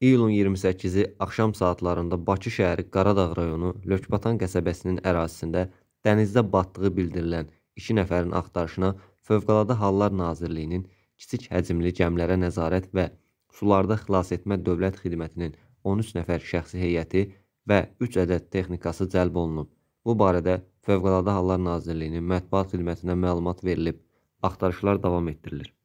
İyulun 28-i axşam saatlarında Bakı şəhəri Qaradağ rayonu Lökbatan qəsəbəsinin ərazisində dənizdə batdığı bildirilən 2 nəfərin axtarışına Fövqəladə Hallar Nazirliyinin kiçik həcmli gəmlərə nəzarət və sularda xilasetmə dövlət xidmətinin 13 nəfər şəxsi heyəti və 3 ədəd texnikası cəlb olunub. Bu barədə Fövqəladə Hallar Nazirliyinin mətbuat xidmətinə məlumat verilib. Axtarışlar davam etdirilir.